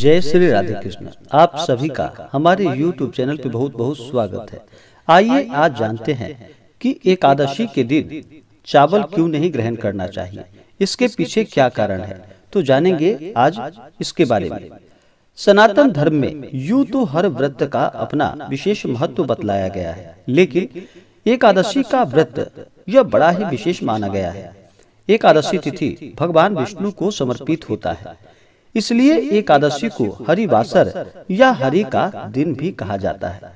जय श्री राधे कृष्ण आप सभी का हमारे YouTube चैनल पे बहुत बहुत स्वागत है आइए आज जानते हैं कि एकादशी के दिन चावल क्यों नहीं ग्रहण करना चाहिए इसके पीछे क्या कारण है तो जानेंगे तो आज इसके बारे में सनातन धर्म में यू तो हर व्रत का अपना विशेष महत्व बतलाया गया है लेकिन एकादशी का व्रत यह बड़ा ही विशेष माना गया है एकादशी तिथि भगवान विष्णु को समर्पित होता है इसलिए एकादशी को हरिवासर या हरि का दिन भी कहा जाता है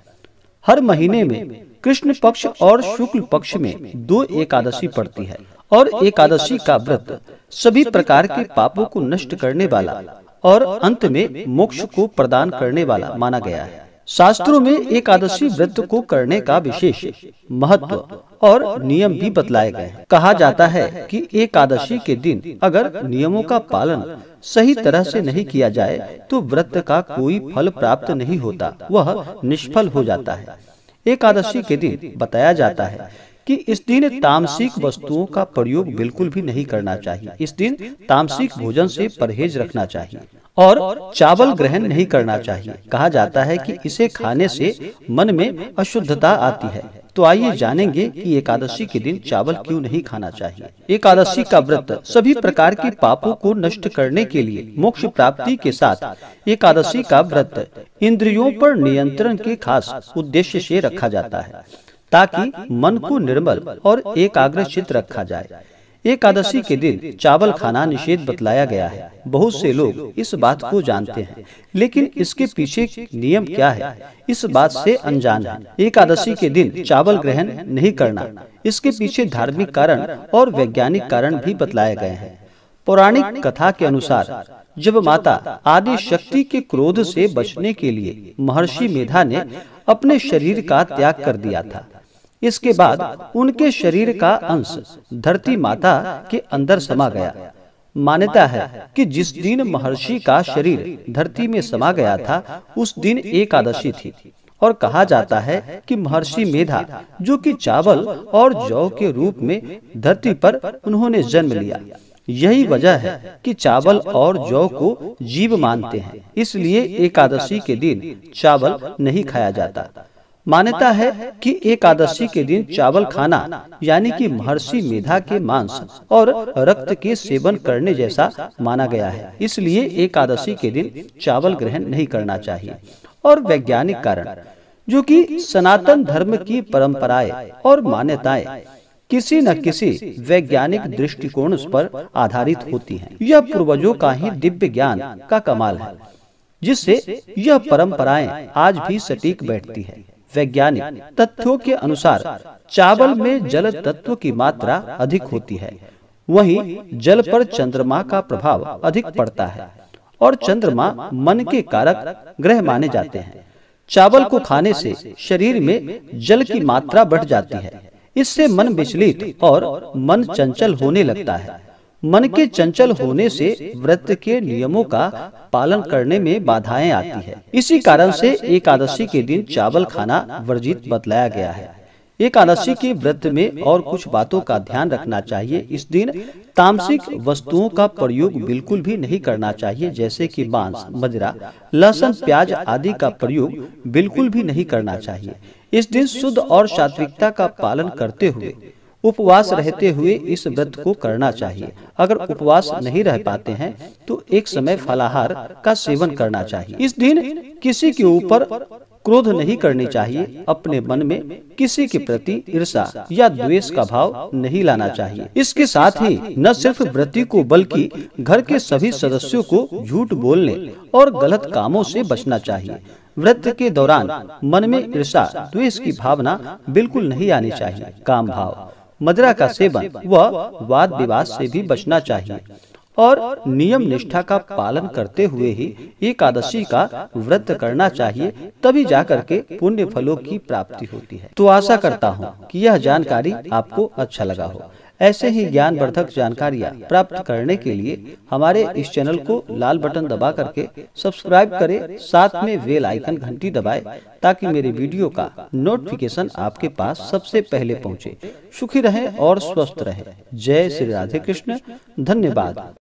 हर महीने में कृष्ण पक्ष और शुक्ल पक्ष में दो एकादशी पड़ती है और एकादशी का व्रत सभी प्रकार के पापों को नष्ट करने वाला और अंत में मोक्ष को प्रदान करने वाला माना गया है शास्त्रों में एकादशी व्रत को करने का विशेष महत्व और नियम भी बतलाए गए कहा जाता है कि एकादशी के दिन अगर नियमों का पालन सही तरह से नहीं किया जाए तो व्रत का कोई फल प्राप्त नहीं होता वह निष्फल हो जाता है एकादशी के दिन बताया जाता है कि इस दिन तामसिक वस्तुओं का प्रयोग बिल्कुल भी नहीं करना चाहिए इस दिन तामसिक भोजन से परहेज रखना चाहिए और चावल ग्रहण नहीं करना चाहिए कहा जाता है कि इसे खाने से मन में अशुद्धता आती है तो आइए जानेंगे कि एकादशी के दिन चावल क्यों नहीं खाना चाहिए एकादशी का व्रत सभी प्रकार के पापों को नष्ट करने के लिए मोक्ष प्राप्ति के साथ एकादशी का व्रत इंद्रियों पर नियंत्रण के खास उद्देश्य से रखा जाता है ताकि मन को निर्मल और एकाग्रचित रखा जाए एकादशी के दिन चावल खाना निषेध बतलाया गया है बहुत से लोग इस बात को जानते हैं लेकिन इसके पीछे नियम क्या है इस बात से अनजान है एकादशी के दिन चावल ग्रहण नहीं करना इसके पीछे धार्मिक कारण और वैज्ञानिक कारण भी बतलाए गए हैं पौराणिक कथा के अनुसार जब माता आदि शक्ति के क्रोध से बचने के लिए महर्षि मेधा ने अपने शरीर का त्याग कर दिया था इसके बाद उनके शरीर का अंश धरती माता के अंदर समा गया मान्यता है कि जिस दिन महर्षि का शरीर धरती में समा गया था उस दिन एकादशी थी और कहा जाता है कि महर्षि मेधा जो कि चावल और जौ के रूप में धरती पर उन्होंने जन्म लिया यही वजह है कि चावल और जौ को जीव मानते हैं इसलिए एकादशी के दिन चावल नहीं खाया जाता मान्यता है कि एकादशी के दिन चावल खाना यानी कि महर्षि मेधा के मांस और रक्त के सेवन करने जैसा माना गया है इसलिए एकादशी के दिन चावल ग्रहण नहीं करना चाहिए और वैज्ञानिक कारण जो कि सनातन धर्म की परंपराएं और मान्यताएं किसी न किसी वैज्ञानिक दृष्टिकोण पर आधारित होती हैं। यह पूर्वजों का ही दिव्य ज्ञान का कमाल है जिससे यह परंपराएं आज भी सटीक बैठती है वैज्ञानिक तथ्यों के अनुसार चावल में जल तत्व की मात्रा अधिक होती है वहीं जल पर चंद्रमा का प्रभाव अधिक पड़ता है और चंद्रमा मन के कारक ग्रह माने जाते हैं चावल को खाने से शरीर में जल की मात्रा बढ़ जाती है इससे मन विचलित और मन चंचल होने लगता है मन के चंचल होने से व्रत के नियमों का पालन करने में बाधाएं आती है इसी कारण से एकादशी के दिन चावल खाना वर्जित बतलाया गया है एकादशी के व्रत में और कुछ बातों का ध्यान रखना चाहिए इस दिन तामसिक वस्तुओं का प्रयोग बिल्कुल भी नहीं करना चाहिए जैसे कि बांस मदिरा लहसुन प्याज आदि का प्रयोग बिल्कुल भी नहीं करना चाहिए इस दिन शुद्ध और सात्विकता का पालन करते हुए उपवास रहते हुए इस व्रत को करना चाहिए अगर उपवास नहीं रह पाते हैं तो एक समय फलाहार का सेवन करना चाहिए इस दिन किसी के ऊपर क्रोध नहीं करनी चाहिए अपने मन में किसी के प्रति ईर्षा या द्वेष का भाव नहीं लाना चाहिए इसके साथ ही न सिर्फ व्रती को बल्कि घर के सभी सदस्यों को झूठ बोलने और गलत कामों से बचना चाहिए व्रत के दौरान मन में ईर्षा द्वेष की भावना बिल्कुल नहीं आनी चाहिए काम भाव मदरा का सेवन व वाद विवाद से भी बचना चाहिए और नियम निष्ठा का पालन करते हुए ही एकादशी का व्रत करना चाहिए तभी जा करके पुण्य फलों की प्राप्ति होती है तो, तो आशा करता हूँ कि यह जानकारी आपको अच्छा, अच्छा लगा हो ऐसे ही ज्ञान वर्धक जानकारियाँ प्राप्त करने के लिए हमारे इस चैनल को लाल बटन दबा करके सब्सक्राइब करें साथ में वेल आइकन घंटी दबाए ताकि मेरे वीडियो का नोटिफिकेशन आपके पास सबसे पहले पहुँचे सुखी रहे और स्वस्थ रहे जय श्री राधे कृष्ण धन्यवाद